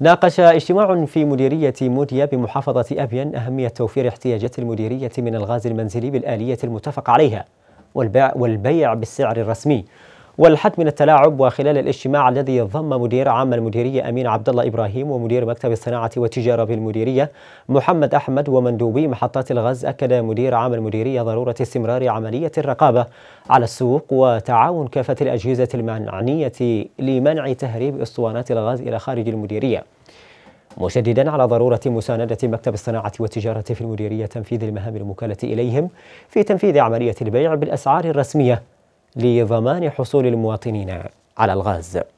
ناقش اجتماع في مديرية موديا بمحافظة أبين أهمية توفير احتياجات المديرية من الغاز المنزلي بالآلية المتفق عليها والبيع بالسعر الرسمي والحد من التلاعب وخلال الاجتماع الذي ضم مدير عام المديرية أمين عبد الله إبراهيم ومدير مكتب الصناعة والتجارة بالمديرية محمد أحمد ومندوبي محطات الغاز أكد مدير عام المديرية ضرورة استمرار عملية الرقابة على السوق وتعاون كافة الأجهزة المعنية لمنع تهريب أسطوانات الغاز إلى خارج المديرية مشددا على ضرورة مساندة مكتب الصناعة والتجارة في المديرية تنفيذ المهام المكالة إليهم في تنفيذ عملية البيع بالأسعار الرسمية لضمان حصول المواطنين على الغاز